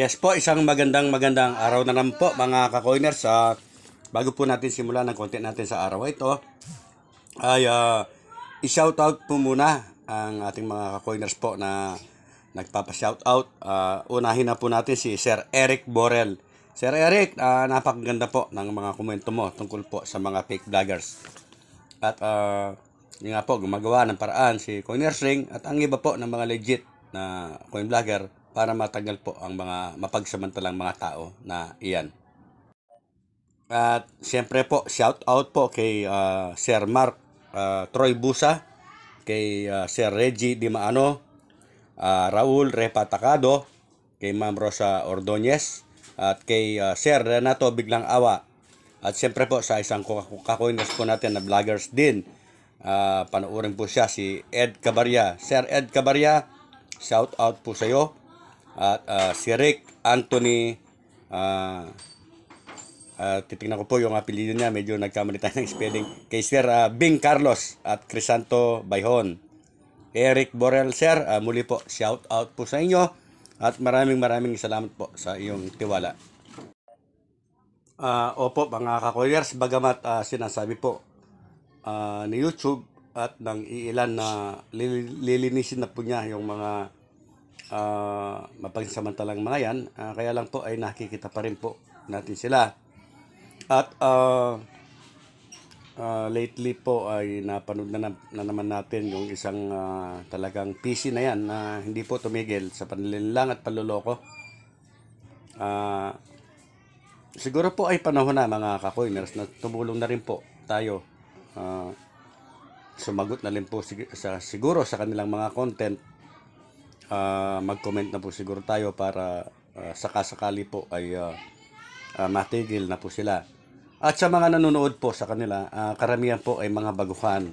yes po, isang magandang magandang araw na naman po mga kakoiners. Uh, ah, bago po natin simulan ang content natin sa araw ito, ay uh, ah, i out po muna ang ating mga kakoiners po na nagpapa-shoutout. Uh, unahin na po natin si Sir Eric Borel. Sir Eric, uh, napakaganda po ng mga komento mo tungkol po sa mga fake vloggers. At uh, yun nga po, gumagawa ng paraan si Coiners Ring at ang iba po ng mga legit na coin vlogger para matagal po ang mga mapagsamantalang mga tao na iyan. At siyempre po, shout out po kay uh, Sir Mark uh, Troy Busa, kay uh, Sir Reggie Dimaano, uh, Raul Repatacado, kay Ma'am Rosa Ordonez, at kay uh, Sir Renato Biglang Awa. At siyempre po sa isang kakoinas po natin na vloggers din, uh, panoorin po siya si Ed Cabarya. Sir Ed Cabarya, shout out po sa iyo at uh, si Rick Anthony uh, ah, uh, ah, titignan ko po yung apelido niya medyo nagkamali tayo ng spelling kay Sir uh, Bing Carlos at Crisanto Bayhon Eric Borel Sir uh, muli po shout out po sa inyo at maraming maraming salamat po sa iyong tiwala uh, Opo mga kakoyers bagamat uh, sinasabi po uh, ni YouTube at ng iilan na lilinisin na po niya yung mga uh, mapagsamantalang mga yan. Uh, kaya lang po ay nakikita pa rin po natin sila. At uh, uh, lately po ay napanood na, na, na naman natin yung isang uh, talagang PC na yan na hindi po tumigil sa panlilang at paluloko. Uh, siguro po ay panahon na mga kakoiners na tumulong na rin po tayo. Uh, sumagot na rin po sig- sa, siguro sa kanilang mga content Ah, mag-comment na po siguro tayo para uh, sakasakali po ay uh, uh, matigil na po sila. At sa mga nanonood po sa kanila, uh, karamihan po ay mga baguhan.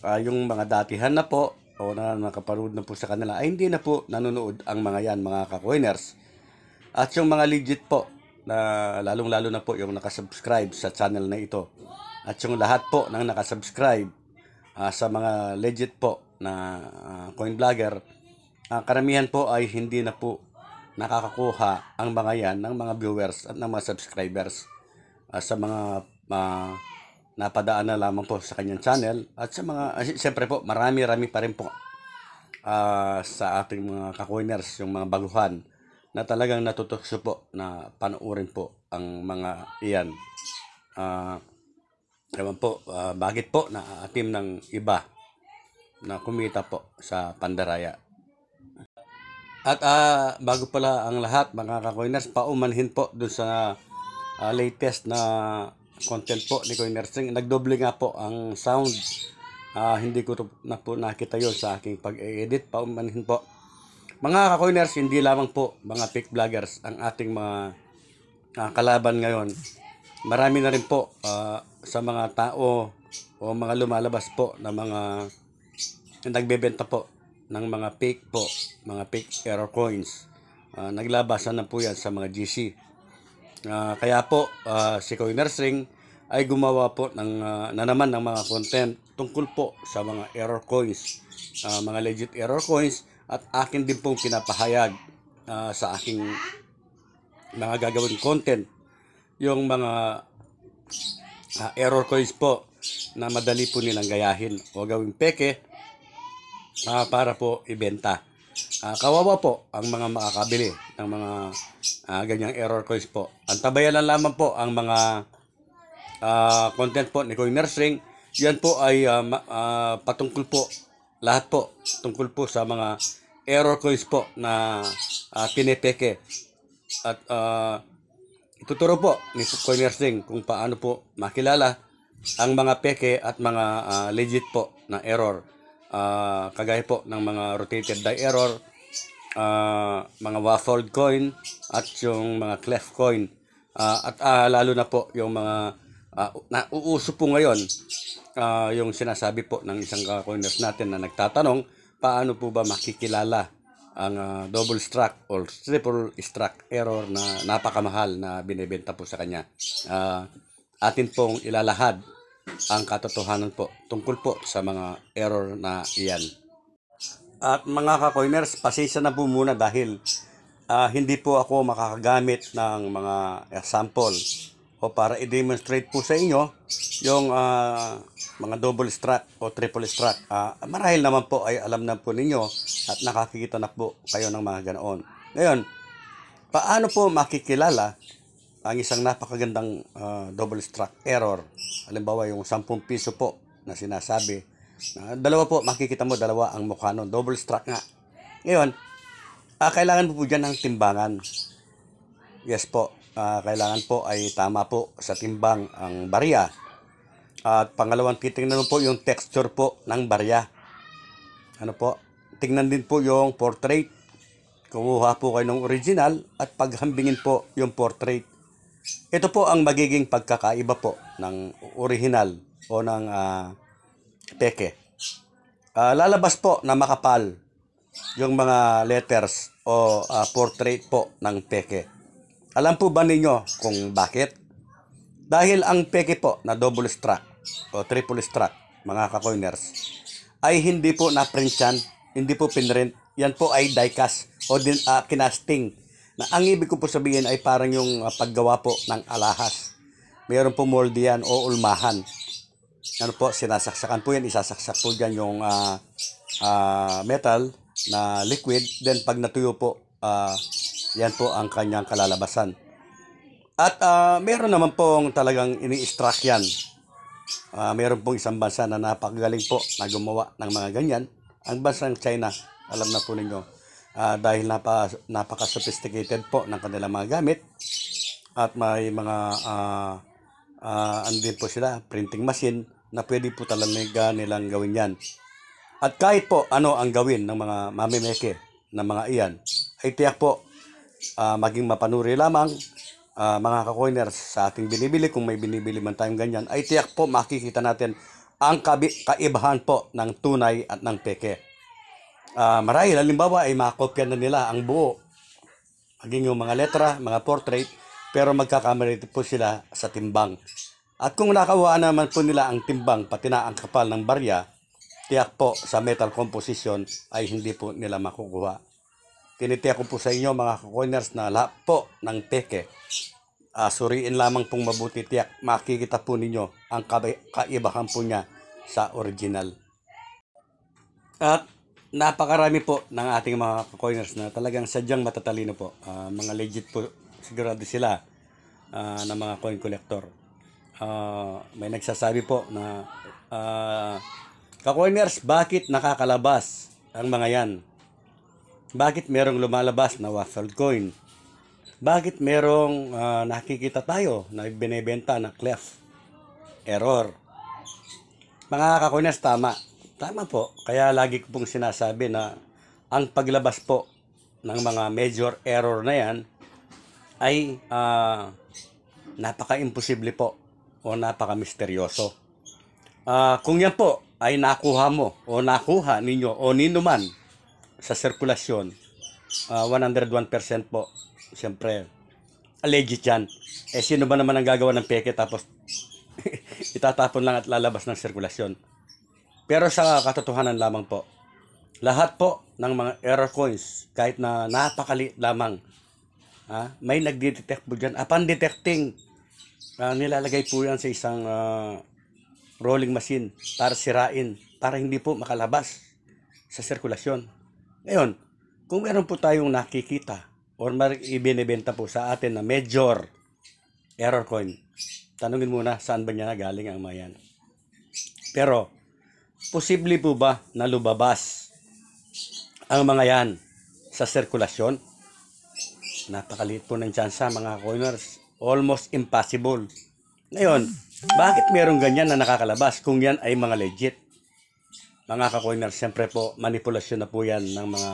Uh, yung mga datihan na po o na nakapanood na po sa kanila ay hindi na po nanonood ang mga yan, mga kakoiners. At yung mga legit po na lalong-lalo na po yung nakasubscribe sa channel na ito. At yung lahat po ng nakasubscribe uh, sa mga legit po na uh, coin vlogger uh, karamihan po ay hindi na po nakakakuha ang mga yan ng mga viewers at ng mga subscribers uh, sa mga uh, napadaan na lamang po sa kanyang channel at sa mga uh, siyempre po marami-rami pa rin po uh, sa ating mga kakoiners yung mga baguhan na talagang natutukso po na panoorin po ang mga iyan. Uh, naman po, uh, bakit po na atim ng iba na kumita po sa pandaraya at uh, bago pala ang lahat mga ka-coiners, paumanhin po dun sa uh, latest na content po ni Coiners. Nagdoble nga po ang sound. Uh, hindi ko na po nakita yon sa aking pag-edit. Paumanhin po. Mga ka-coiners, hindi lamang po mga pick vloggers ang ating mga uh, kalaban ngayon. Marami na rin po uh, sa mga tao o mga lumalabas po na mga nagbebenta po ng mga fake po, mga fake error coins. Uh, naglabasan na po yan sa mga GC. Uh, ah, kaya po, uh, si Coiners Ring ay gumawa po ng, uh, na naman ng mga content tungkol po sa mga error coins, uh, mga legit error coins at akin din pong pinapahayag uh, sa aking mga gagawin content yung mga uh, error coins po na madali po nilang gayahin o gawing peke uh, para po ibenta. Uh, kawawa po ang mga makakabili ng mga uh, ganyang error coins po. Ang tabayan lamang po ang mga uh, content po ni Coin Nursing. Yan po ay uh, uh, patungkol po lahat po tungkol po sa mga error coins po na uh, pinepeke. At uh, ituturo po ni Coin Nursing kung paano po makilala ang mga peke at mga uh, legit po na error uh, kagaya po ng mga rotated die error, uh, mga waffled coin at yung mga cleft coin. Uh, at uh, lalo na po yung mga uh, nauuso po ngayon uh, yung sinasabi po ng isang coiners natin na nagtatanong paano po ba makikilala ang uh, double struck or triple struck error na napakamahal na binebenta po sa kanya. Uh, atin pong ilalahad ang katotohanan po tungkol po sa mga error na iyan. At mga ka-coiners, pasensya na po muna dahil uh, hindi po ako makakagamit ng mga example ah, o para i-demonstrate po sa inyo yung uh, mga double struck o triple struck. Uh, marahil naman po ay alam na po ninyo at nakakikita na po kayo ng mga ganoon. Ngayon, paano po makikilala ang isang napakagandang uh, double struck error. Halimbawa, yung 10 piso po na sinasabi. Uh, dalawa po, makikita mo, dalawa ang mukha nun. Double struck nga. Ngayon, uh, kailangan po, po dyan ng timbangan. Yes po, uh, kailangan po ay tama po sa timbang ang barya. At uh, pangalawang titingnan po yung texture po ng barya. Ano po? Tingnan din po yung portrait. Kumuha po kayo ng original at paghambingin po yung portrait ito po ang magiging pagkakaiba po ng original o ng uh, peke. Uh, lalabas po na makapal yung mga letters o uh, portrait po ng peke. Alam po ba ninyo kung bakit? Dahil ang peke po na double struck o triple struck, mga kakoiners, ay hindi po na-print yan, hindi po pinrint. Yan po ay diecast o din, uh, kinasting na, ang ibig ko po sabihin ay parang yung ah, paggawa po ng alahas. Meron po molde yan o ulmahan. Ano po, sinasaksakan po yan, isasaksak po dyan yung uh, uh, metal na liquid. Then pag natuyo po, uh, yan po ang kanyang kalalabasan. At uh, meron naman pong talagang ini-extract yan. Uh, meron pong isang bansa na napakagaling po na gumawa ng mga ganyan. Ang bansa ng China, alam na po ninyo uh, dahil napa, napaka-sophisticated po ng kanilang mga gamit at may mga uh, ah, uh, ah, andin po sila, printing machine na pwede po talaga nilang gawin yan. At kahit po ano ang gawin ng mga mamimeke ng mga iyan, ay tiyak po uh, maging mapanuri lamang uh, mga kakoiners sa ating binibili, kung may binibili man tayong ganyan, ay tiyak po makikita natin ang kaibahan po ng tunay at ng peke uh, marahil halimbawa ay makopya na nila ang buo maging yung mga letra, mga portrait pero magkakamali po sila sa timbang. At kung nakawa naman po nila ang timbang pati na ang kapal ng barya, tiyak po sa metal composition ay hindi po nila makukuha. Tinitiyak ko po sa inyo mga coiners na lahat po ng peke. Uh, suriin lamang pong mabuti tiyak makikita po ninyo ang kaibahan po niya sa original. At napakarami po ng ating mga coiners na talagang sadyang matatalino po. Uh, mga legit po sigurado sila uh, ah, ng mga coin collector. Uh, may nagsasabi po na uh, ka-coiners, bakit nakakalabas ang mga yan? Bakit merong lumalabas na waffle coin? Bakit merong uh, nakikita tayo na binebenta na clef? Error. Mga ka-coiners, tama Tama po. Kaya lagi ko pong sinasabi na ang paglabas po ng mga major error na yan ay uh, napaka-imposible po o napaka-misteryoso. Uh, kung yan po ay nakuha mo o nakuha ninyo o nino man sa sirkulasyon, uh, ah, 101% po, siyempre, legit yan. Eh, sino ba naman ang gagawa ng peke tapos itatapon lang at lalabas ng sirkulasyon? Pero sa katotohanan lamang po, lahat po ng mga error coins, kahit na napakali lamang, ha, may nagdetect po dyan. Upon detecting, uh, nilalagay po yan sa isang uh, rolling machine para sirain, para hindi po makalabas sa sirkulasyon. Ngayon, kung meron po tayong nakikita or ibinibenta po sa atin na major error coin, tanungin muna saan ba niya nagaling ang mayan. Pero, posible po ba na lumabas ang mga yan sa sirkulasyon? Napakaliit po ng tsansa mga coiners. Almost impossible. Ngayon, bakit merong ganyan na nakakalabas kung yan ay mga legit? Mga kakoiners, siyempre po, manipulasyon na po yan ng mga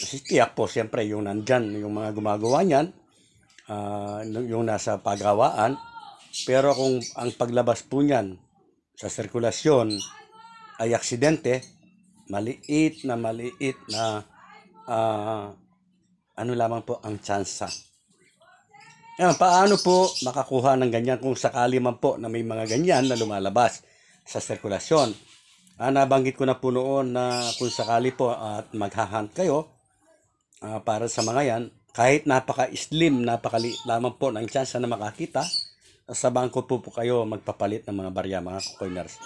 kasi tiyak po, siyempre, yung nandyan, yung mga gumagawa niyan, uh, yung nasa pagawaan. Pero kung ang paglabas po niyan sa sirkulasyon, ay aksidente, maliit na maliit na uh, ano lamang po ang tsansa. Ngayon, paano po makakuha ng ganyan kung sakali man po na may mga ganyan na lumalabas sa sirkulasyon? Ah, nabanggit ko na po noon na kung sakali po at uh, maghahunt kayo uh, para sa mga yan, kahit napaka-slim, napakaliit lamang po ng tsansa na makakita, sa bangko po po kayo magpapalit ng mga barya, mga coiners.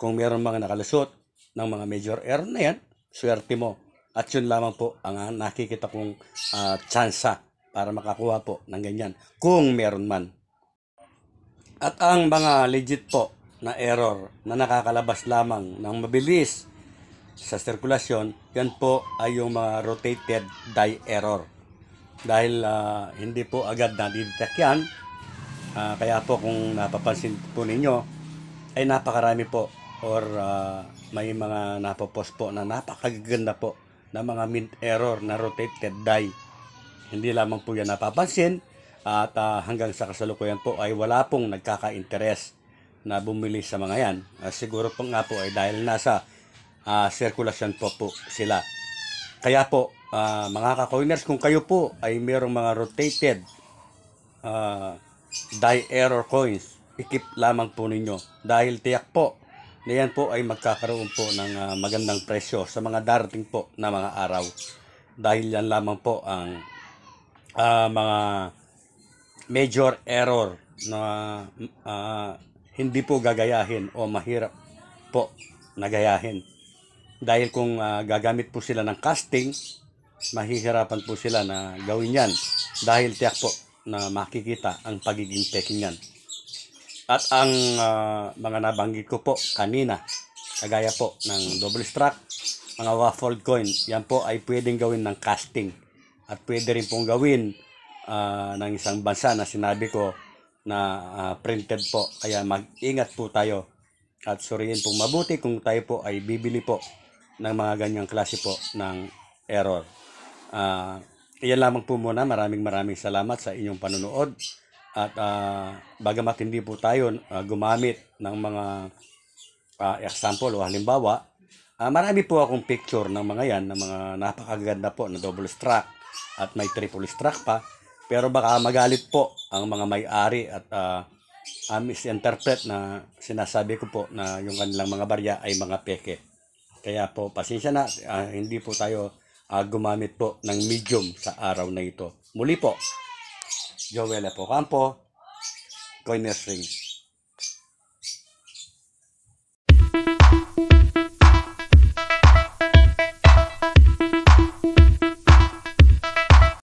Kung meron mga nakalusot ng mga major error na yan, swerte mo. At yun lamang po ang ah, nakikita kong uh, tsansa para makakuha po ng ganyan. Kung meron man. At ang mga legit po na error na nakakalabas lamang ng mabilis sa sirkulasyon, yan po ay yung mga rotated die error. Dahil uh, hindi po agad nadidetect yan, uh, kaya po kung napapansin po ninyo, ay napakarami po or uh, may mga napopos po na napakaganda po na mga mint error na rotated die. Hindi lamang po yan napapansin at uh, hanggang sa kasalukuyan po ay wala pong nagkaka-interest na bumili sa mga yan. Uh, siguro po nga po ay dahil nasa uh, circulation po po sila. Kaya po uh, mga ka-coiners kung kayo po ay mayroong mga rotated uh, die error coins, ikip lamang po ninyo dahil tiyak po na yan po ay magkakaroon po ng uh, magandang presyo sa mga darating po na mga araw. Dahil yan lamang po ang uh, mga major error na uh, hindi po gagayahin o mahirap po nagayahin. Dahil kung uh, gagamit po sila ng casting, mahihirapan po sila na gawin yan dahil tiyak po na makikita ang pagiging peking yan. At ang uh, mga nabanggit ko po kanina, kagaya po ng double struck, mga waffle coin, yan po ay pwedeng gawin ng casting. At pwede rin pong gawin uh, ng isang bansa na sinabi ko na uh, printed po. Kaya mag-ingat po tayo at suriin pong mabuti kung tayo po ay bibili po ng mga ganyang klase po ng error. Uh, yan lamang po muna. Maraming maraming salamat sa inyong panunood. At uh, bagamat hindi po tayo uh, gumamit ng mga uh, example o halimbawa, uh, marami po akong picture ng mga yan, ng mga napakaganda po na double struck at may triple struck pa. Pero baka magalit po ang mga may-ari at uh, uh, misinterpret na sinasabi ko po na yung kanilang mga barya ay mga peke. Kaya po, pasensya na, uh, hindi po tayo uh, gumamit po ng medium sa araw na ito. Muli po, Joel Eporampo, Coiners Ring.